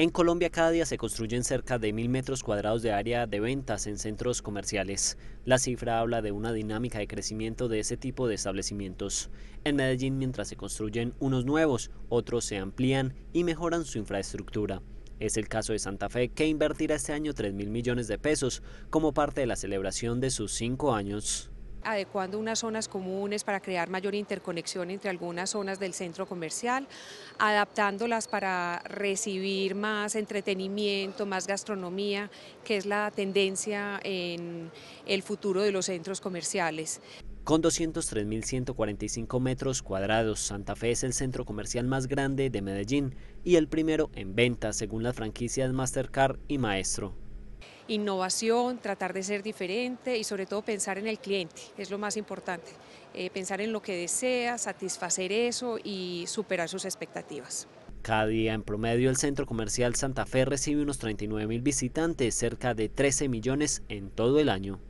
En Colombia cada día se construyen cerca de mil metros cuadrados de área de ventas en centros comerciales. La cifra habla de una dinámica de crecimiento de ese tipo de establecimientos. En Medellín, mientras se construyen unos nuevos, otros se amplían y mejoran su infraestructura. Es el caso de Santa Fe, que invertirá este año 3.000 mil millones de pesos como parte de la celebración de sus cinco años adecuando unas zonas comunes para crear mayor interconexión entre algunas zonas del centro comercial, adaptándolas para recibir más entretenimiento, más gastronomía, que es la tendencia en el futuro de los centros comerciales. Con 203.145 metros cuadrados, Santa Fe es el centro comercial más grande de Medellín y el primero en venta según las franquicias Mastercard y Maestro innovación, tratar de ser diferente y sobre todo pensar en el cliente, es lo más importante. Eh, pensar en lo que desea, satisfacer eso y superar sus expectativas. Cada día en promedio el centro comercial Santa Fe recibe unos 39 mil visitantes, cerca de 13 millones en todo el año.